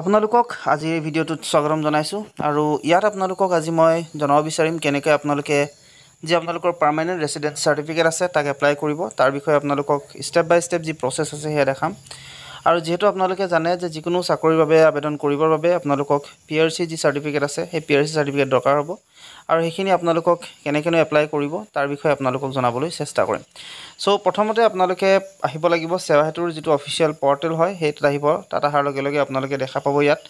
আপোনালোকক আজিৰ ভিডিঅ'টোত স্বাগতম জনাইছোঁ আৰু ইয়াত আপোনালোকক আজি মই জনাব বিচাৰিম কেনেকৈ আপোনালোকে যি আপোনালোকৰ পাৰ্মানেণ্ট ৰেচিডেঞ্চ চাৰ্টিফিকেট আছে তাক এপ্লাই কৰিব তাৰ বিষয়ে আপোনালোকক ষ্টেপ বাই ষ্টেপ যি প্ৰচেছ আছে সেয়া দেখাম আৰু যিহেতু আপোনালোকে জানে যে যিকোনো চাকৰিৰ বাবে আবেদন কৰিবৰ বাবে আপোনালোকক পি আৰ চি যি চাৰ্টিফিকেট আছে সেই পি আৰ চি চাৰ্টিফিকেট দৰকাৰ হ'ব আৰু সেইখিনি আপোনালোকক কেনেকৈনো এপ্লাই কৰিব তাৰ বিষয়ে আপোনালোকক জনাবলৈ চেষ্টা কৰিম চ' প্ৰথমতে আপোনালোকে আহিব লাগিব সেৱাহেতুৰ যিটো অফিচিয়েল পৰ্টেল হয় সেই তাত আহিব তাত অহাৰ লগে লগে আপোনালোকে দেখা পাব ইয়াত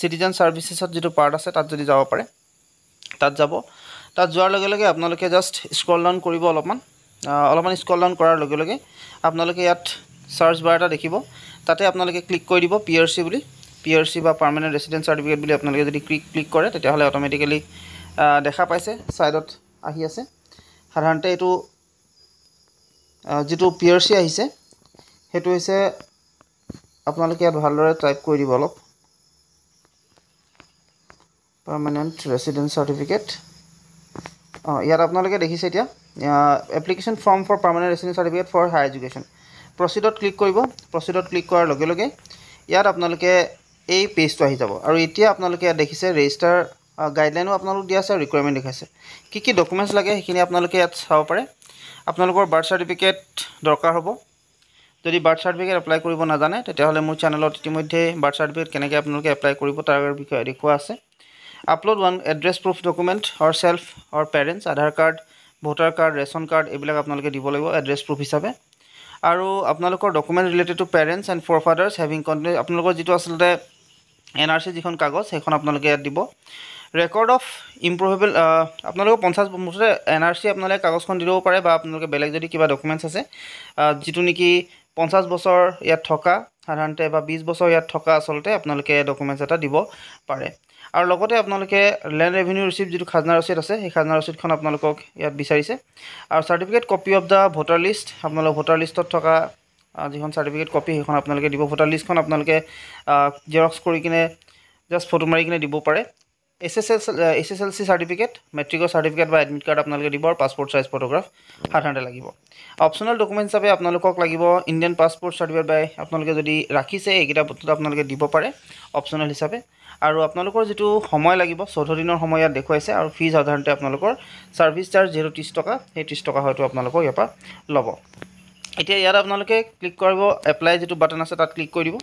চিটিজেন ছাৰ্ভিচেছত যিটো পাৰ্ট আছে তাত যদি যাব পাৰে তাত যাব তাত যোৱাৰ লগে লগে আপোনালোকে জাষ্ট স্ক্ৰল ডাউন কৰিব অলপমান অলপমান স্ক্ৰল ডাউন কৰাৰ লগে লগে আপোনালোকে ইয়াত চাৰ্জ বাৰ এটা দেখিব তাতে আপোনালোকে ক্লিক কৰি দিব পি আৰ চি বুলি পি আৰ চি বা পাৰ্মানেণ্ট ৰেচিডেণ্ট চাৰ্টিফিকেট বুলি আপোনালোকে যদি ক্লিক ক্লিক কৰে তেতিয়াহ'লে অট'মেটিকেলি দেখা পাইছে ছাইডত আহি আছে সাধাৰণতে এইটো যিটো পি আৰ চি আহিছে সেইটো হৈছে আপোনালোকে ইয়াত ভালদৰে টাইপ কৰি দিব অলপ পাৰ্মানেণ্ট ৰেচিডেণ্ট চাৰ্টিফিকেট অঁ ইয়াত আপোনালোকে দেখিছে এতিয়া application form for permanent resident certificate for higher education প্ৰচিডত ক্লিক কৰিব প্ৰচিডত ক্লিক কৰাৰ লগে লগে ইয়াত আপোনালোকে এই পেজটো আহি যাব আৰু এতিয়া আপোনালোকে ইয়াত দেখিছে ৰেজিষ্টাৰ গাইডলাইনো আপোনালোক দিয়া আছে ৰিকুৱাৰমেণ্ট দেখাইছে কি কি ডকুমেণ্টছ লাগে সেইখিনি আপোনালোকে ইয়াত চাব পাৰে আপোনালোকৰ বাৰ্থ চাৰ্টিফিকেট দৰকাৰ হ'ব যদি বাৰ্থ চাৰ্টিফিকেট এপ্লাই কৰিব নাজানে তেতিয়াহ'লে মোৰ চেনেলত ইতিমধ্যে বাৰ্থ চাৰ্টিফিকেট কেনেকৈ আপোনালোকে এপ্লাই কৰিব তাৰ বিষয়ে দেখুওৱা আছে upload one address proof document or self or parents Aadhaar card voter card ration card এইবিলাক আপোনালোকে দিব লাগিব এড্ৰেছ প্ৰুফ হিচাপে আৰু আপোনালোকৰ document related to parents and forefathers having continue আপোনালোকৰ যিটো আচলতে এন আৰ চি যিখন কাগজ সেইখন আপোনালোকে ইয়াত দিব ৰেকৰ্ড অফ ইম্প্ৰুভেবল আপোনালোকে পঞ্চাছ মুঠতে এন আৰ চি আপোনালোকে কাগজখন দি ল'ব পাৰে বা আপোনালোকে বেলেগ যদি কিবা ডকুমেণ্টছ আছে যিটো নেকি পঞ্চাছ বছৰ ইয়াত থকা সাধাৰণতে বা বিছ বছৰ ইয়াত থকা আচলতে আপোনালোকে ডকুমেণ্টছ এটা দিব পাৰে আৰু লগতে আপোনালোকে লেণ্ড ৰেভিনিউ ৰিচিপ্ট যিটো খাজনা ৰচিদ আছে সেই খাজনা ৰচিদখন আপোনালোকক ইয়াত বিচাৰিছে আৰু certificate copy of the voter list আপোনালোক ভোটাৰ লিষ্টত থকা যিখন চাৰ্টিফিকেট কপি সেইখন আপোনালোকে দিব ভোটাৰ লিষ্টখন আপোনালোকে জেৰক্স কৰি কিনে জাষ্ট ফটো মাৰি কিনে দিব পাৰে S S L S S L C certificate মেট্ৰিকৰ চাৰ্টিফিকেট বা এডমিট কাৰ্ড আপোনালোকে দিব আৰু পাছপৰ্ট চাইজ ফটোগ্ৰাফ সাধাৰণতে লাগিব অপচনেল ডকুমেণ্ট হিচাপে আপোনালোকক লাগিব ইণ্ডিয়ান পাছপৰ্ট চাৰ্টিফিকেট বা আপোনালোকে যদি ৰাখিছে এইকেইটা বস্তুটো আপোনালোকে দিব পাৰে অপচনেল হিচাপে আৰু আপোনালোকৰ যিটো সময় লাগিব চৈধ্য দিনৰ সময় ইয়াত দেখুৱাইছে আৰু ফিজ সাধাৰণতে আপোনালোকৰ ছাৰ্ভিচ চাৰ্জ যিহেতু ত্ৰিছ টকা সেই ত্ৰিছ টকা হয়তো আপোনালোকৰ ইয়াৰ পৰা ল'ব এতিয়া ইয়াত আপোনালোকে ক্লিক কৰিব এপ্লাই যিটো বাটন আছে তাত ক্লিক কৰি দিব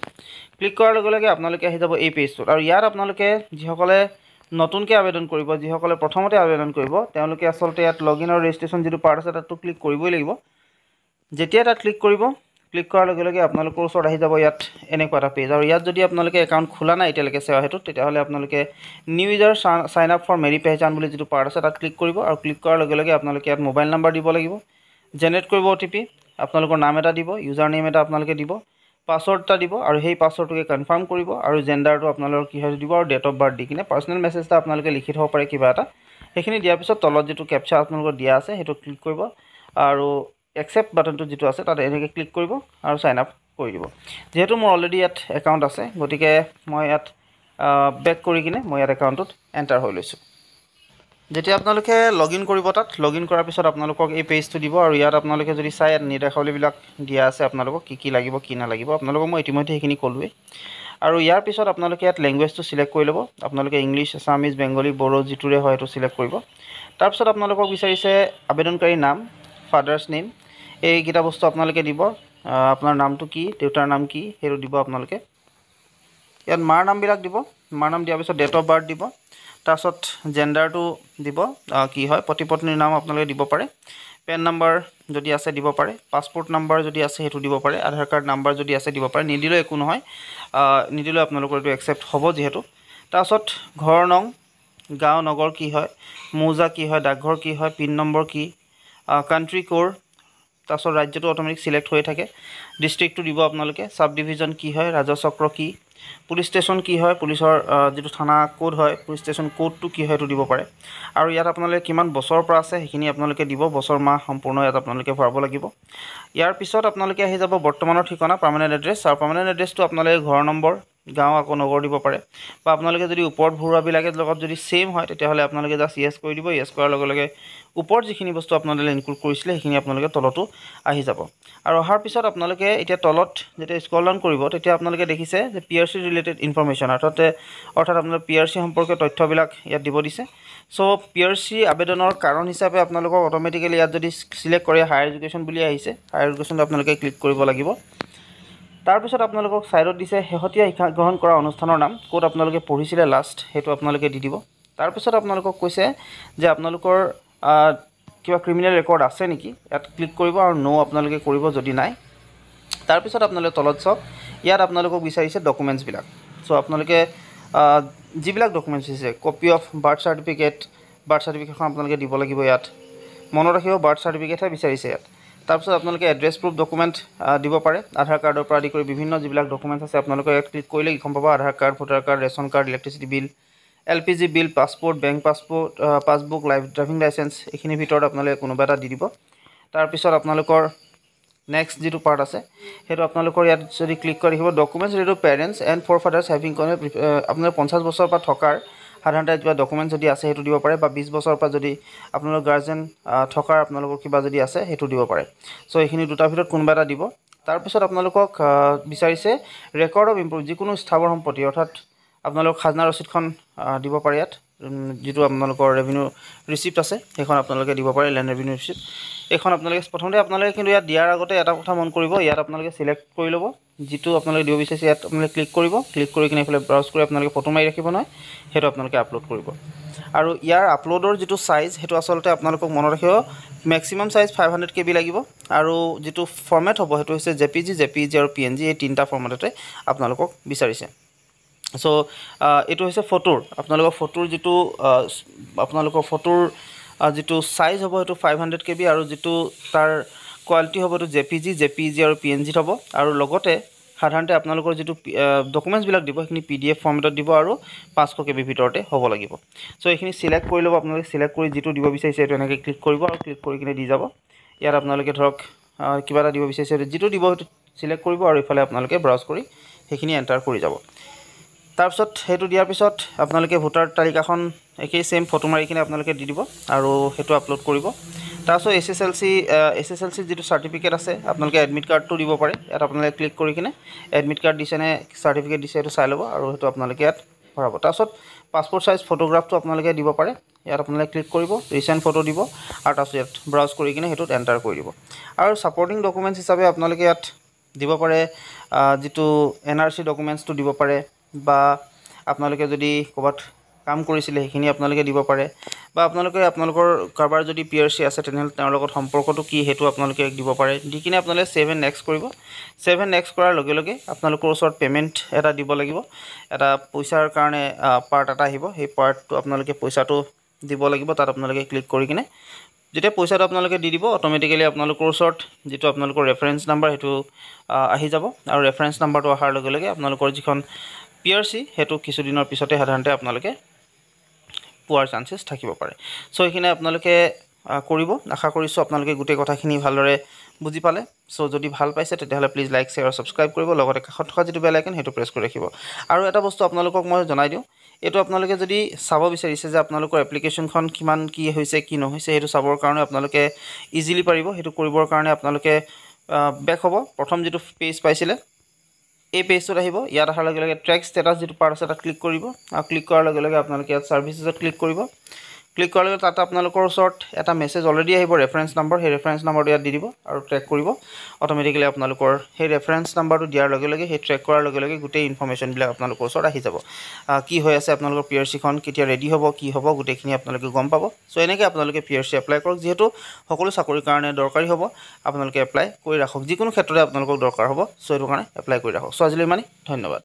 ক্লিক কৰাৰ লগে লগে আপোনালোকে আহি যাব এই পেজটোত আৰু ইয়াত আপোনালোকে যিসকলে নতুনকৈ আবেদন কৰিব যিসকলে প্ৰথমতে আবেদন কৰিব তেওঁলোকে আচলতে ইয়াত লগইন আৰু ৰেজিষ্ট্ৰেশ্যন যিটো পাৰ্ট আছে তাতটো ক্লিক কৰিবই লাগিব যেতিয়া তাত ক্লিক কৰিব ক্লিক কৰাৰ লগে লগে আপোনালোকৰ ওচৰত আহি যাব ইয়াত এনেকুৱা এটা পেজ আৰু ইয়াত যদি আপোনালোকে একাউণ্ট খোলা নাই এতিয়ালৈকে সেৱা সেইটো তেতিয়াহ'লে আপোনালোকে new user sign up for Meri Pehchaan বুলি যিটো পাৰ্ট আছে তাত ক্লিক কৰিব আৰু ক্লিক কৰাৰ লগে লগে আপোনালোকে ইয়াত মোবাইল নাম্বাৰ দিব লাগিব জেনেৰেট কৰিব অ' টি পি আপোনালোকৰ নাম এটা দিব ইউজাৰ নেম এটা আপোনালোকে দিব পাছৱৰ্ড এটা দিব আৰু সেই পাছৱৰ্ডটোকে কনফাৰ্ম কৰিব আৰু জেণ্ডাৰটো আপোনালোকৰ কি হয় দিব আৰু ডেট অফ বাৰ্থ দি কিনে পাৰ্চনেল মেছেজ এটা আপোনালোকে লিখি থ'ব পাৰে কিবা এটা সেইখিনি দিয়াৰ পিছত তলত যিটো কেপচাৰ আপোনালোকৰ দিয়া আছে সেইটো ক্লিক কৰিব আৰু একচেপ্ট বাটনটো যিটো আছে তাত এনেকৈ ক্লিক কৰিব আৰু ছাইন আপ কৰি দিব যিহেতু মোৰ অলৰেডি ইয়াত একাউণ্ট আছে গতিকে মই ইয়াত বেক কৰি কিনে মই ইয়াত একাউণ্টটোত এণ্টাৰ হৈ লৈছোঁ যেতিয়া আপোনালোকে লগ ইন কৰিব তাত লগ ইন কৰাৰ পিছত আপোনালোকক এই পেজটো দিব আৰু ইয়াত আপোনালোকে যদি চাই নিৰ্দেশাৱলীবিলাক দিয়া আছে আপোনালোকক কি কি লাগিব কি নালাগিব আপোনালোকক মই ইতিমধ্যে সেইখিনি ক'লোৱেই আৰু ইয়াৰ পিছত আপোনালোকে ইয়াত লেংগুৱেজটো চিলেক্ট কৰি ল'ব আপোনালোকে ইংলিছ আছামিজ বেংগলী বড়ো যিটোৰে হয় সেইটো চিলেক্ট কৰিব তাৰপিছত আপোনালোকক বিচাৰিছে আবেদনকাৰী নাম ফাদাৰ্ছ নেম এইকেইটা বস্তু আপোনালোকে দিব আপোনাৰ নামটো কি দেউতাৰ নাম কি সেইটো দিব আপোনালোকে ইয়াত মাৰ নামবিলাক দিব মাৰ নাম দিয়াৰ পিছত ডেট অফ বাৰ্থ দিব তাৰপাছত জেণ্ডাৰটো দিব কি হয় পতি পত্নীৰ নাম আপোনালোকে দিব পাৰে পেন নাম্বাৰ যদি আছে দিব পাৰে পাছপ'ৰ্ট নাম্বাৰ যদি আছে সেইটো দিব পাৰে আধাৰ কাৰ্ড নাম্বাৰ যদি আছে দিব পাৰে নিদিলেও একো নহয় নিদিলেও আপোনালোকৰ এইটো একচেপ্ট হ'ব যিহেতু তাৰপাছত ঘৰ নং গাঁও নগৰ কি হয় মৌজা কি হয় ডাকঘৰ কি হয় পিন নম্বৰ কি কাণ্ট্ৰি ক'ৰ তাৰপিছত ৰাজ্যটো অট'মেটিক চিলেক্ট হৈ থাকে ডিষ্ট্ৰিক্টটো দিব আপোনালোকে চাব ডিভিজন কি হয় ৰাজচক্ৰ কি পুলিচ ষ্টেচন কি হয় পুলিচৰ যিটো থানা ক'ড হয় পুলিচ ষ্টেচন ক'ডটো কি হয় সেইটো দিব পাৰে আৰু ইয়াত আপোনালোকে কিমান বছৰৰ পৰা আছে সেইখিনি আপোনালোকে দিব বছৰ মাহ সম্পূৰ্ণ ইয়াত আপোনালোকে ভৰাব লাগিব ইয়াৰ পিছত আপোনালোকে আহি যাব বৰ্তমানৰ ঠিকনা পাৰ্মানেণ্ট এড্ৰেছ আৰু পাৰ্মানেণ্ট এড্ৰেছটো আপোনালোকে ঘৰৰ নম্বৰ গাঁও আকৌ নগৰ দিব পাৰে বা আপোনালোকে যদি ওপৰত ভৰোৱাবিলাকে লগত যদি ছেম হয় তেতিয়াহ'লে আপোনালোকে জাষ্ট ইয়েছ কৰি দিব ইয়েছ কৰাৰ লগে লগে ওপৰত যিখিনি বস্তু আপোনালোকে ইনক্লুড কৰিছিলে সেইখিনি আপোনালোকে তলতো আহি যাব আৰু অহাৰ পিছত আপোনালোকে এতিয়া তলত যেতিয়া স্কল ডাউন কৰিব তেতিয়া আপোনালোকে দেখিছে যে P R C related information অৰ্থাৎ অৰ্থাৎ আপোনালোকে পি আৰ চি সম্পৰ্কীয় তথ্যবিলাক ইয়াত দিব দিছে চ' পি আৰ চি আবেদনৰ কাৰণ হিচাপে আপোনালোকক অট'মেটিকেলি ইয়াত যদি চিলেক্ট কৰে হায়াৰ এডুকেশ্যন বুলি আহিছে হায়াৰ এডুকেশ্যনটো আপোনালোকে ক্লিক কৰিব লাগিব তাৰপিছত আপোনালোকক ছাইডত দিছে শেহতীয়া শিক্ষা গ্ৰহণ কৰা অনুষ্ঠানৰ নাম ক'ত আপোনালোকে পঢ়িছিলে লাষ্ট সেইটো আপোনালোকে দি দিব তাৰপিছত আপোনালোকক কৈছে যে আপোনালোকৰ কিবা ক্ৰিমিনেল ৰেকৰ্ড আছে নেকি ইয়াত ক্লিক কৰিব আৰু ন' আপোনালোকে কৰিব যদি নাই তাৰপিছত আপোনালোকে তলত চাওক ইয়াত আপোনালোকক বিচাৰিছে ডকুমেণ্টছবিলাক চ' আপোনালোকে যিবিলাক ডকুমেণ্টছ দিছে copy of birth certificate birth চাৰ্টিফিকেটখন আপোনালোকে দিব লাগিব ইয়াত মনত ৰাখিব বাৰ্থ চাৰ্টিফিকেটহে বিচাৰিছে ইয়াত তাৰপিছত আপোনালোকে এড্ৰেছ প্ৰুফ ডকুমেণ্ট দিব পাৰে আধাৰ কাৰ্ডৰ পৰা আদি কৰি বিভিন্ন যিবিলাক ডকুমেণ্টছ আছে আপোনালোকে ইয়াত ক্লিক কৰিলে কিখন পাব Aadhaar card voter card ration card electricity bill L P G bill passport bank passport passbook live driving licence এইখিনিৰ ভিতৰত আপোনালোকে কোনোবা এটা দি দিব তাৰপিছত আপোনালোকৰ নেক্সট যিটো পাৰ্ট আছে সেইটো আপোনালোকৰ ইয়াত যদি ক্লিক কৰি দেখিব ডকুমেণ্টছ যিটো parents and forefathers having কৰে আপোনালোকে পঞ্চাছ বছৰৰ পৰা থকাৰ সাধাৰণতে কিবা ডকুমেণ্ট যদি আছে সেইটো দিব পাৰে বা বিছ বছৰৰ পৰা যদি আপোনালোক গাৰ্জেন থকাৰ আপোনালোকৰ কিবা যদি আছে সেইটো দিব পাৰে চ' এইখিনি দুটাৰ ভিতৰত কোনোবা এটা দিব তাৰপিছত আপোনালোকক বিচাৰিছে ৰেকৰ্ড অফ ইম্প্ৰুভ যিকোনো স্থাৱৰ সম্পত্তি অৰ্থাৎ আপোনালোকৰ খাজনা ৰচিদখন দিব পাৰে ইয়াত যিটো আপোনালোকৰ ৰেভিনিউ ৰিচিপ্ট আছে সেইখন আপোনালোকে দিব পাৰে লেণ্ড ৰেভিনিউ ৰিচিপ্ট এইখন আপোনালোকে প্ৰথমতে আপোনালোকে কিন্তু ইয়াত দিয়াৰ আগতে এটা কথা মন কৰিব ইয়াত আপোনালোকে ছিলেক্ট কৰি ল'ব যিটো আপোনালোকে দিব বিচাৰিছে ইয়াত আপোনালোকে ক্লিক কৰিব ক্লিক কৰি কিনে এইফালে ব্ৰাউজ কৰি আপোনালোকে ফটো মাৰি ৰাখিব নহয় সেইটো আপোনালোকে আপলোড কৰিব আৰু ইয়াৰ আপলোডৰ যিটো চাইজ সেইটো আচলতে আপোনালোকক মনত ৰাখিব maximum size five hundred K B লাগিব আৰু যিটো ফৰ্মেট হ'ব সেইটো হৈছে J P G J P G আৰু পি এন জি এই তিনিটা ফৰ্মেটতে আপোনালোকক বিচাৰিছে চ' এইটো হৈছে ফটোৰ আপোনালোকৰ ফটোৰ যিটো আপোনালোকৰ ফটোৰ যিটো চাইজ হ'ব সেইটো ফাইভ হাণ্ড্ৰেড কে বি আৰু যিটো তাৰ কোৱালিটি হ'ব সেইটো J P G J P G আৰু পি এন জিত হ'ব আৰু লগতে সাধাৰণতে আপোনালোকৰ যিটো ডকুমেণ্টছবিলাক দিব সেইখিনি পি ডি এফ ফৰ্মেটত দিব আৰু পাঁচশ কে বিৰ ভিতৰতে হ'ব লাগিব চ' এইখিনি ছিলেক্ট কৰি ল'ব আপোনালোকে ছিলেক্ট কৰি যিটো দিব বিচাৰিছে সেইটো এনেকৈ ক্লিক কৰিব আৰু ক্লিক কৰি কিনে দি যাব ইয়াত আপোনালোকে ধৰক কিবা এটা দিব বিচাৰিছে যিটো দিব সেইটো ছিলেক্ট কৰিব আৰু এইফালে আপোনালোকে ব্ৰাউজ কৰি সেইখিনি এণ্টাৰ কৰি যাব তাৰপিছত সেইটো দিয়াৰ পিছত আপোনালোকে ভোটাৰ তালিকাখন একেই ছেম ফটো মাৰি কিনে আপোনালোকে দি দিব আৰু সেইটো আপলোড কৰিব তাৰপিছত S S L C S S L C যিটো চাৰ্টিফিকেট আছে আপোনালোকে এডমিট কাৰ্ডটো দিব পাৰে ইয়াত আপোনালোকে ক্লিক কৰি কিনে এডমিট কাৰ্ড দিছেনে চাৰ্টিফিকেট দিছে সেইটো চাই ল'ব আৰু সেইটো আপোনালোকে ইয়াত ভৰাব তাৰপিছত পাছপোৰ্ট চাইজ ফটোগ্ৰাফটো আপোনালোকে দিব পাৰে ইয়াত আপোনালোকে ক্লিক কৰিব ৰিচেণ্ট ফটো দিব আৰু তাৰপিছত ইয়াত ব্ৰাউজ কৰি কিনে সেইটোত এণ্টাৰ কৰি দিব আৰু ছাপৰ্টিং ডকুমেণ্টছ হিচাপে আপোনালোকে ইয়াত দিব পাৰে যিটো এন আৰ চি ডকুমেণ্টছটো দিব পাৰে বা আপোনালোকে যদি ক'ৰবাত কাম কৰিছিলে সেইখিনি আপোনালোকে দিব পাৰে বা আপোনালোকে আপোনালোকৰ কাৰোবাৰ যদি পি আৰ চি আছে তেনেহ'লে তেওঁৰ লগত সম্পৰ্কটো কি সেইটো আপোনালোকে দিব পাৰে দি কিনে আপোনালোকে ছেভেন নেক্সট কৰিব ছেভেন নেক্সট কৰাৰ লগে লগে আপোনালোকৰ ওচৰত পে'মেণ্ট এটা দিব লাগিব এটা পইচাৰ কাৰণে পাৰ্ট এটা আহিব সেই পাৰ্টটো আপোনালোকে পইচাটো দিব লাগিব তাত আপোনালোকে ক্লিক কৰি কিনে যেতিয়া পইচাটো আপোনালোকে দি দিব অট'মেটিকেলি আপোনালোকৰ ওচৰত যিটো আপোনালোকৰ ৰেফাৰেঞ্চ নাম্বাৰ সেইটো আহি যাব আৰু ৰেফাৰেঞ্চ নাম্বাৰটো অহাৰ লগে লগে আপোনালোকৰ যিখন পি আৰ চি সেইটো কিছুদিনৰ পিছতে সাধাৰণতে আপোনালোকে পোৱাৰ চান্সেছ থাকিব পাৰে চ' এইখিনি আপোনালোকে কৰিব আশা কৰিছোঁ আপোনালোকে গোটেই কথাখিনি ভালদৰে বুজি পালে চ' যদি ভাল পাইছে তেতিয়াহ'লে প্লিজ লাইক শ্বেয়াৰ আৰু ছাবস্ক্ৰাইব কৰিব লগতে কাষত থকা যিটো বেল আইকেন সেইটো প্ৰেছ কৰি ৰাখিব আৰু এটা বস্তু আপোনালোকক মই জনাই দিওঁ এইটো আপোনালোকে যদি চাব বিচাৰিছে যে আপোনালোকৰ এপ্লিকেশ্যনখন কিমান কি হৈছে কি নহৈছে সেইটো চাবৰ কাৰণে আপোনালোকে ইজিলি পাৰিব সেইটো কৰিবৰ কাৰণে আপোনালোকে বেক হ'ব প্ৰথম যিটো পেজ পাইছিলে এই পেজটোত আহিব ইয়াত অহাৰ লগে লগে ট্ৰেক ষ্টেটাছ যিটো পাৰ্ট আছে তাত ক্লিক কৰিব আৰু ক্লিক কৰাৰ লগে লগে আপোনালোকে ইয়াত ছাৰ্ভিচেছত ক্লিক কৰিব ক্লিক কৰাৰ লগে তাত আপোনালোকৰ ওচৰত এটা মেছেজ অলৰেডি আহিব ৰেফাৰেঞ্চ নাম্বাৰ সেই ৰেফাৰেঞ্চ নাম্বাৰটো ইয়াত দি দিব আৰু ট্ৰেক কৰিব অট'মেটিকেলি আপোনালোকৰ সেই ৰেফাৰেঞ্চ নাম্বাৰটো দিয়াৰ লগে লগে সেই ট্ৰেক কৰাৰ লগে লগে গোটেই ইনফৰ্মেশ্যনবিলাক আপোনালোকৰ ওচৰত আহি যাব কি হৈ আছে আপোনালোকৰ পি আৰ চিখন কেতিয়া ৰেডি হ'ব কি হ'ব গোটেইখিনি আপোনালোকে গম পাব চ' এনেকৈ আপোনালোকে পি আৰ চি এপ্লাই কৰক যিহেতু সকলো চাকৰিৰ কাৰণে দৰকাৰী হ'ব আপোনালোকে এপ্লাই কৰি ৰাখক যিকোনো ক্ষেত্ৰতে আপোনালোকক দৰকাৰ হ'ব চ' সেইটো কাৰণে এপ্লাই কৰি ৰাখক চ' আজিলৈ ইমানেই ধন্যবাদ